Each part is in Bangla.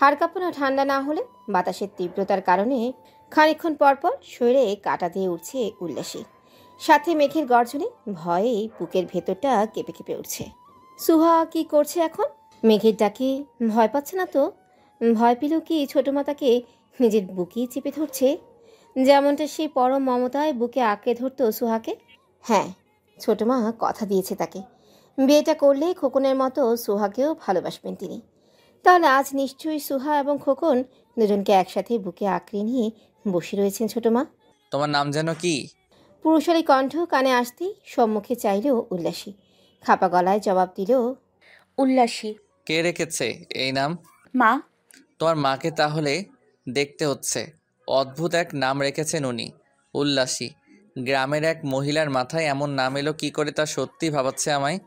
হাড় কাঁপানো ঠান্ডা না হলে বাতাসের তীব্রতার কারণে খানিক্ষণ পরপর শরীরে কাটা দিয়ে উঠছে উল্লাসী সাথে মেঘের গর্জনে ভয়ে বুকের ভেতরটা কেঁপে কেঁপে উঠছে সুহা কি করছে এখন মেঘের ডাকে ভয় পাচ্ছে না তো ভয় পেলেও কি ছোটো মাতাকে নিজের বুকেই চেপে ধরছে যেমনটা সে পরম মমতায় বুকে আঁকড়ে ধরতো সুহাকে হ্যাঁ ছোটো মা কথা দিয়েছে তাকে বিয়েটা করলে খোকনের মতো সুহাকেও ভালোবাসবেন তিনি তাহলে আজ নিশ্চয়ই সুহা এবং খোকন দুজনকে একসাথে বুকে আঁকড়ে নিয়ে বসে রয়েছেন ছোটো মা তোমার নাম যেন কি পুরুষালী কণ্ঠ কানে আসতেই সম্মুখে চাইলেও উল্লাসী খাপা গলায় জবাব দিল উল্লাসী কে রেখেছে এই নাম মা তোমার মাকে তাহলে দেখতে হচ্ছে অদ্ভুত এক নাম রেখেছেন উনি উল্লাসী গ্রামের এক মহিলার মাথায় এমন নাম এলো কি করে তা সত্যি ভাবাচ্ছে আমায়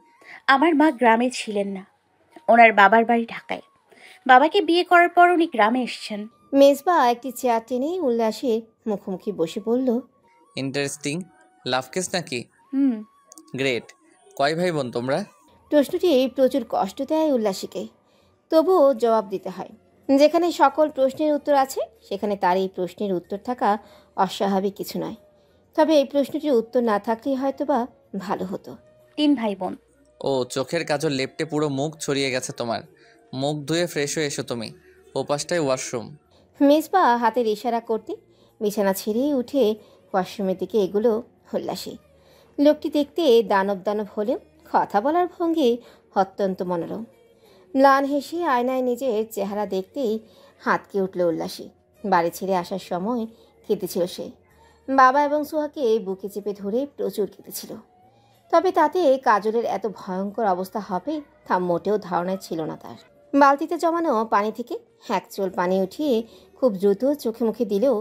আমার মা গ্রামে ছিলেন না ওনার বাবার বাড়ি ঢাকায় বাবাকে বিয়ে করার পর উনি গ্রামে এসছেন মেজবা একটি চেয়ার টেনে উল্লাসে মুখোমুখি বসে বলল ইন্টারেস্টিং লাভ কেস নাকি হুম গ্রেট কয় ভাই বোন তোমরা প্রশ্নটি প্রচুর কষ্ট দেয় উল্লাসীকে তবুও জবাব দিতে হয় যেখানে সকল প্রশ্নের উত্তর আছে সেখানে তার এই প্রশ্নের উত্তর থাকা অস্বাভাবিক কিছু নয় তবে এই প্রশ্নটির উত্তর না থাকলেই হয়তো বা ভালো হতো তিন ভাই বোন ও চোখের কাজল লেপটে পুরো মুখ ছড়িয়ে গেছে তোমার মুখ ধুয়ে ফ্রেশ হয়ে এসো তুমি ওপাশটায় ওয়াশরুম মিসবা হাতের ইশারা করতে বিছানা ছেড়ে উঠে ওয়াশরুমের দিকে এগুলো উল্লাসী লোকটি দেখতে দানব দানব হলেও কথা বলার ভঙ্গি অত্যন্ত মনোরম ম্লান হেসে আয়নায় নিজের চেহারা দেখতেই হাতকে উঠল উল্লাসী বাড়ি ছেড়ে আসার সময় কেঁদেছিল সে বাবা এবং সুহাকে বুকে চেপে ধরে প্রচুর কেঁদেছিল তবে তাতে কাজলের এত ভয়ঙ্কর অবস্থা হবে তা মোটেও ধারণায় ছিল না তার বালতিতে জমানো পানি থেকে এক চোল পানি উঠিয়ে খুব দ্রুত চোখে মুখে দিলেও